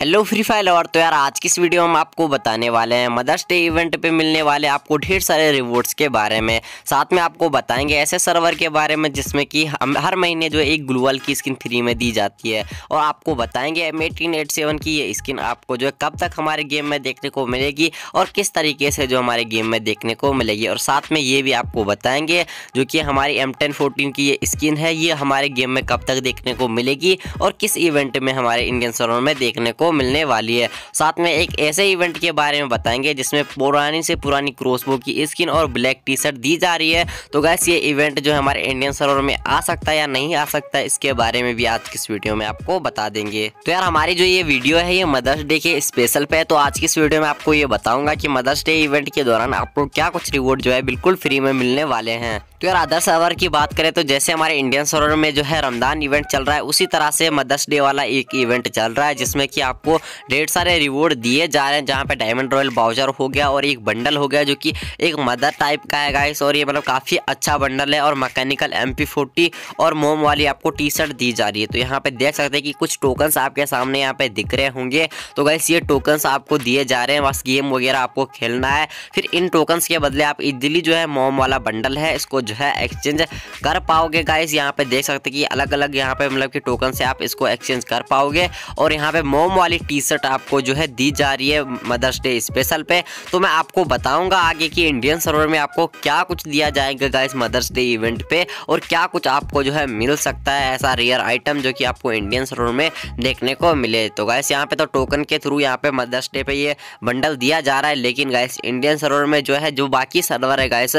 hello free fire और तो यार आज की इस वीडियो में हम आपको बताने वाले हैं मदर्स डे इवेंट पे मिलने वाले आपको ढेर सारे रिवॉर्ड्स के बारे में साथ में आपको बताएंगे ऐसे सर्वर के बारे में जिसमें कि हम हर महीने जो एक ग्लूवल की स्किन फ्री में दी जाती है और आपको बताएंगे एम एटीन एट सेवन की ये स्किन आपको जो है कब तक हमारे गेम में देखने को मिलेगी और किस तरीके से जो हमारे गेम में देखने को मिलेगी और साथ में ये भी आपको बताएंगे जो कि हमारी एम टेन फोर्टीन की ये स्किन है ये हमारे गेम में कब तक देखने को मिलेगी और किस इवेंट में हमारे इंडियन सर्वर में देखने को मिलने वाली है साथ में एक ऐसे इवेंट के बारे में बताएंगे जिसमें पुरानी से पुरानी क्रोसबो की स्किन और ब्लैक टी शर्ट दी जा रही है तो गैस ये इवेंट जो है हमारे इंडियन सर्वर में आ सकता है या नहीं आ सकता इसके बारे में भी आज की इस वीडियो में आपको बता देंगे तो यार हमारी जो ये वीडियो है ये मदर्स डे के स्पेशल पे तो आज की इस वीडियो में आपको ये बताऊंगा की मदर्स डे इवेंट के दौरान आपको क्या कुछ रिवॉर्ड जो है बिल्कुल फ्री में मिलने वाले हैं तो यार अदर सर्वर की बात करें तो जैसे हमारे इंडियन सर्वर में जो है रमदान इवेंट चल रहा है उसी तरह से मदर्स डे वाला एक इवेंट चल रहा है जिसमें कि आप आपको ढेर सारे रिवॉर्ड दिए जा रहे हैं जहाँ पे डायमंड रॉयल बाउजर हो गया और एक बंडल हो गया जो कि एक मदर टाइप का है गाइस और ये मतलब काफ़ी अच्छा बंडल है और मैकेनिकल एम और मोम वाली आपको टी शर्ट दी जा रही है तो यहाँ पर देख सकते हैं कि कुछ टोकन्स आपके सामने यहाँ पर दिख रहे होंगे तो गाइस ये टोकन्स आपको दिए जा रहे हैं बस गेम वगैरह आपको खेलना है फिर इन टोकन्स के बदले आप इजिली जो है मोम वाला बंडल है इसको जो है एक्सचेंज कर पाओगे गाइस यहाँ पे देख सकते कि अलग अलग यहाँ पे मतलब कि टोकन से आप इसको एक्सचेंज कर पाओगे और यहाँ पे मोम वाली वाली टी शर्ट आपको जो है दी जा रही है मदर्स डे स्पेशल पे तो मैं आपको बताऊंगा आगे कि इंडियन सर्वर में आपको क्या कुछ दिया जाएगा गाइस मदर्स डे इवेंट पे और क्या कुछ आपको जो है मिल सकता है ऐसा रेयर आइटम जो कि आपको इंडियन सर्वर में देखने को मिले तो गाइस यहाँ पे तो टोकन के थ्रू यहाँ पे मदर्स डे पे ये बंडल दिया जा रहा है लेकिन गाइस इंडियन सर्वर में जो है जो बाकी सर्वर है गाइस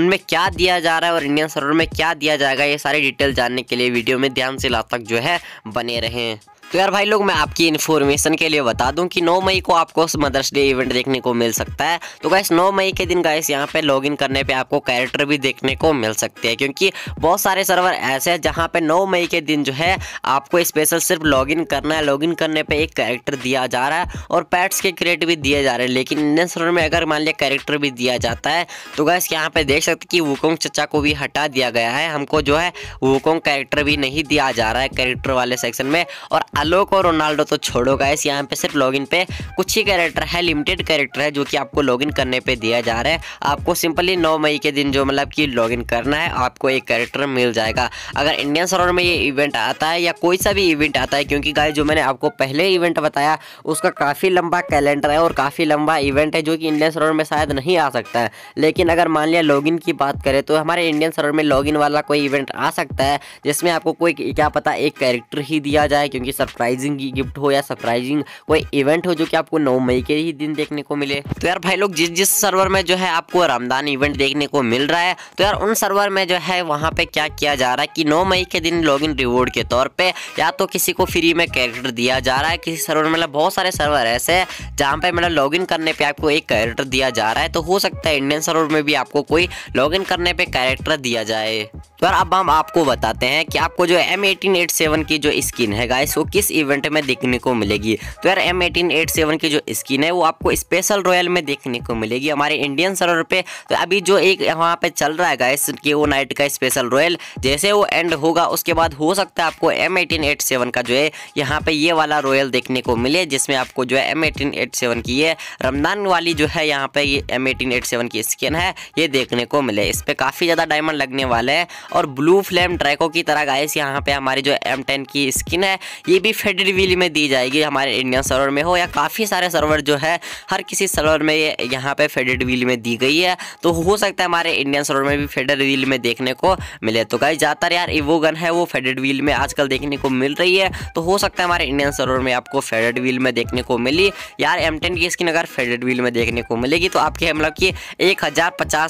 उनमें क्या दिया जा रहा है और इंडियन सर्वर में क्या दिया जाएगा ये सारी डिटेल जानने के लिए वीडियो में ध्यान से लास्ट तक जो है बने रहें तो यार भाई लोग मैं आपकी इन्फॉर्मेशन के लिए बता दूं कि 9 मई को आपको मदर्स डे इवेंट देखने को मिल सकता है तो गैस 9 मई के दिन गैस यहाँ पे लॉगिन करने पे आपको कैरेक्टर भी देखने को मिल सकते हैं क्योंकि बहुत सारे सर्वर ऐसे हैं जहाँ पे 9 मई के दिन जो है आपको स्पेशल सिर्फ लॉगिन करना है लॉगिन करने पर एक कैरेक्टर दिया जा रहा है और पैट्स के क्रिएट भी दिए जा रहे हैं लेकिन इंडियन सर्वर में अगर मान लिया कैरेक्टर भी दिया जाता है तो गैस यहाँ पे देख सकते कि वोकोंग चचा को भी हटा दिया गया है हमको जो है वोकोंग कैरेक्टर भी नहीं दिया जा रहा है कैरेक्टर वाले सेक्शन में और हालोक और रोनाल्डो तो छोड़ो गाइस यहाँ पे सिर्फ लॉगिन पे कुछ ही कैरेक्टर है लिमिटेड कैरेक्टर है जो कि आपको लॉगिन करने पे दिया जा रहा है आपको सिंपली नौ मई के दिन जो मतलब कि लॉगिन करना है आपको एक कैरेक्टर मिल जाएगा अगर इंडियन सरोवर में ये इवेंट आता है या कोई सा भी इवेंट आता है क्योंकि गाय जो मैंने आपको पहले इवेंट बताया उसका काफ़ी लंबा कैलेंडर है और काफ़ी लंबा इवेंट है जो कि इंडियन सरोवर में शायद नहीं आ सकता है लेकिन अगर मान लिया लॉगिन की बात करें तो हमारे इंडियन सरोवर में लॉगिन वाला कोई इवेंट आ सकता है जिसमें आपको कोई क्या पता एक कैरेक्टर ही दिया जाए क्योंकि सब सरप्राइजिंग गिफ्ट हो या सरप्राइजिंग कोई इवेंट हो जो कि आपको नौ मई के ही दिन देखने को मिले तो यार भाई लोग जिस जिस सर्वर में जो है आपको रमदान इवेंट देखने को मिल रहा है तो यार उन सर्वर में जो है वहाँ पे क्या किया जा रहा है कि नौ मई के दिन लॉग इन रिवॉर्ड के तौर पर या तो किसी को फ्री में कैरेक्टर दिया जा रहा है किसी सर्वर में मतलब बहुत सारे सर्वर ऐसे है जहाँ पे मतलब लॉग इन करने पर आपको एक कैरेक्टर दिया जा रहा है तो हो सकता है इंडियन सर्वर में भी आपको कोई लॉग इन करने पर कैरेक्टर दिया जाए तो अब हम आपको बताते हैं कि आपको जो एम एटीन की जो स्किन है गाइस वो किस इवेंट में देखने को मिलेगी तो यार एम एटीन की जो स्किन है वो आपको स्पेशल रॉयल में देखने को मिलेगी हमारे इंडियन सर्वर पे तो अभी जो एक वहाँ पे चल रहा है गाइस कि वो नाइट का स्पेशल रॉयल जैसे वो एंड होगा उसके बाद हो सकता है आपको एम का जो है यहाँ पे ये वाला रॉयल देखने को मिले जिसमें आपको जो है एम की ये रमजान वाली जो है यहाँ पे एम एटीन की स्किन है ये देखने को मिले इस पर काफ़ी ज़्यादा डायमंड लगने वाले हैं और ब्लू फ्लेम ट्रैको की तरह गाइस यहाँ पे हमारी जो एम टेन की स्किन है ये भी फेडेड व्हील में दी जाएगी हमारे इंडियन सर्वर में हो या काफ़ी सारे सर्वर जो है हर किसी सर्वर में ये यहाँ पे फेडेड व्हील में दी गई है तो हो सकता है हमारे इंडियन सर्वर में भी फेडेड व्हील में देखने को मिले तो गाइस ज़्यादातर यार इवो गन है वो फेडेड व्हील में आजकल देखने को मिल रही है तो हो सकता है हमारे इंडियन सर्वर में आपको फेडेड व्हील में देखने को मिली यार एम की स्किन अगर फेडेड व्हील में देखने को मिलेगी तो आपके मतलब कि एक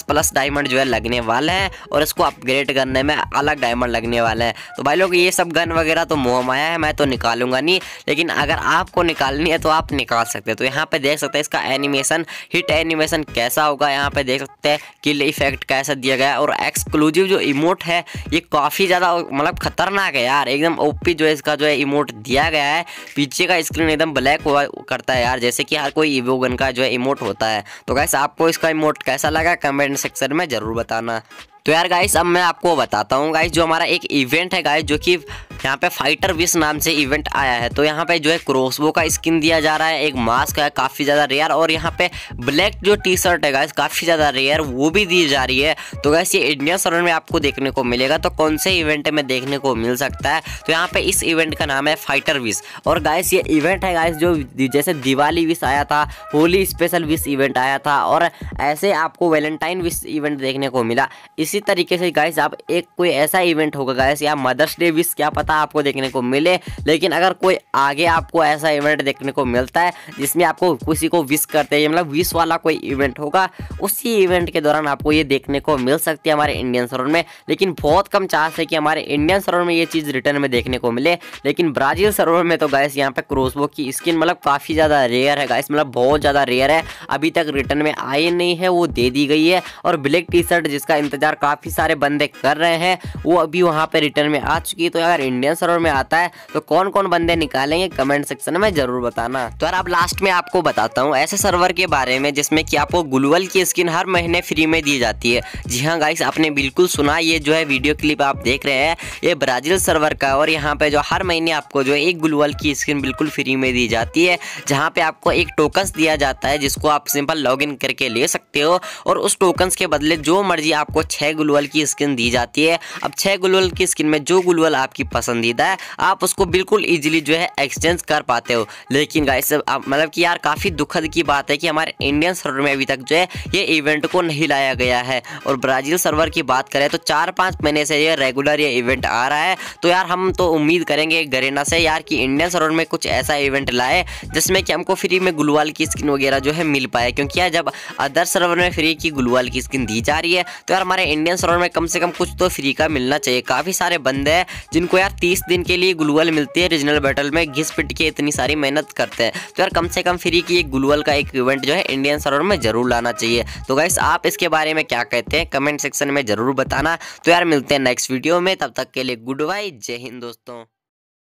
प्लस डायमंड जो है लगने वाले हैं और इसको अपग्रेड करना बंदे में अलग डायमंड लगने वाला है तो भाई लोग ये सब गन वगैरह तो मोह माया है मैं तो निकालूंगा नहीं लेकिन अगर आपको निकालनी है तो आप निकाल सकते हैं तो यहाँ पे देख सकते हैं इसका एनिमेशन हिट एनिमेशन कैसा होगा यहाँ पे देख सकते हैं किल इफेक्ट कैसा दिया गया और एक्सक्लूसिव जो इमोट है ये काफ़ी ज़्यादा मतलब खतरनाक है यार एकदम ओपी जो इसका जो है इमोट दिया गया है पीछे का स्क्रीन एकदम ब्लैक हुआ करता है यार जैसे कि हर कोई इवो गन का जो है इमोट होता है तो कैसे आपको इसका इमोट कैसा लगा कमेंट सेक्शन में ज़रूर बताना तो यार गाइस अब मैं आपको बताता हूँ गाइस जो हमारा एक इवेंट है गाइस जो कि यहाँ पे फाइटर विश नाम से इवेंट आया है तो यहाँ पे जो है क्रोसबो का स्किन दिया जा रहा है एक मास्क है काफ़ी ज़्यादा रेयर और यहाँ पे ब्लैक जो टी शर्ट है गाइस काफ़ी ज़्यादा रेयर वो भी दी जा रही है तो गैस ये इंडिया सरन में आपको देखने को मिलेगा तो कौन से इवेंट में देखने को मिल सकता है तो यहाँ पे इस इवेंट का नाम है फाइटर विश और गाइस ये इवेंट है गाइस जो जैसे दिवाली विश आया था होली स्पेशल विश इवेंट आया था और ऐसे आपको वैलेंटाइन विश इवेंट देखने को मिला इसी तरीके से गाइस आप एक कोई ऐसा इवेंट होगा गाइस या मदर्स डे विश क्या पता पता आपको देखने को मिले लेकिन अगर कोई आगे आपको ऐसा इवेंट देखने को मिलता है जिसमें आपको किसी को विश करते हैं मतलब विश वाला कोई इवेंट होगा उसी इवेंट के दौरान आपको ये देखने को मिल सकती है हमारे इंडियन सरोवर में लेकिन बहुत कम चांस है कि हमारे इंडियन सरोवर में ये चीज़ रिटर्न में देखने को मिले लेकिन ब्राज़ील सरोवर में तो गैस यहाँ पे क्रोसबो की स्किन मतलब काफ़ी ज़्यादा रेयर है गैस मतलब बहुत ज़्यादा रेयर है अभी तक रिटर्न में आई नहीं है वो दे दी गई है और ब्लैक टी शर्ट जिसका इंतजार काफ़ी सारे बंदे कर रहे हैं वो अभी वहाँ पर रिटर्न में आ चुकी है तो अगर इंडियन सर्वर में आता है तो कौन कौन बंदे निकालेंगे कमेंट सेक्शन में जरूर बताना तो यार आप लास्ट में आपको बताता हूँ ऐसे सर्वर के बारे में जिसमें कि आपको ग्लूवल की स्किन हर महीने फ्री में दी जाती है जी हाँ गाइस आपने बिल्कुल सुना ये जो है वीडियो क्लिप आप देख रहे हैं ये ब्राजील सर्वर का और यहाँ पे जो हर महीने आपको जो है एक ग्लूवल की स्किन बिल्कुल फ्री में दी जाती है जहाँ पे आपको एक टोकन दिया जाता है जिसको आप सिंपल लॉगिन करके ले सकते हो और उस टोकन के बदले जो मर्जी आपको छह ग्लूवल की स्किन दी जाती है अब छह ग्लूवल की स्किन में जो ग्लूवल आपकी पसंद पसंदीदा है आप उसको बिल्कुल ईजिली जो है एक्सचेंज कर पाते हो लेकिन गाइस मतलब कि यार काफ़ी दुखद की बात है कि हमारे इंडियन सर्वर में अभी तक जो है ये इवेंट को नहीं लाया गया है और ब्राज़ील सर्वर की बात करें तो चार पाँच महीने से ये रेगुलर ये इवेंट आ रहा है तो यार हम तो उम्मीद करेंगे गरेना से यार कि इंडियन सर्वर में कुछ ऐसा इवेंट लाए जिसमें कि हमको फ्री में गुलवाल की स्किन वगैरह जो है मिल पाए क्योंकि यार जब अदर सर्वर में फ्री की गुलवाल की स्किन दी जा रही है तो यार हमारे इंडियन सर्वर में कम से कम कुछ तो फ्री का मिलना चाहिए काफ़ी सारे बंदे हैं जिनको यार तीस दिन के लिए ग्लूअल मिलती है रीजनल बैटल में घिस पिट के इतनी सारी मेहनत करते हैं तो यार कम से कम फ्री की एक ग्लूअल का एक इवेंट जो है इंडियन सर्वर में जरूर लाना चाहिए तो गाइस आप इसके बारे में क्या कहते हैं कमेंट सेक्शन में जरूर बताना तो यार मिलते हैं नेक्स्ट वीडियो में तब तक के लिए गुड बाय जय हिंद दोस्तों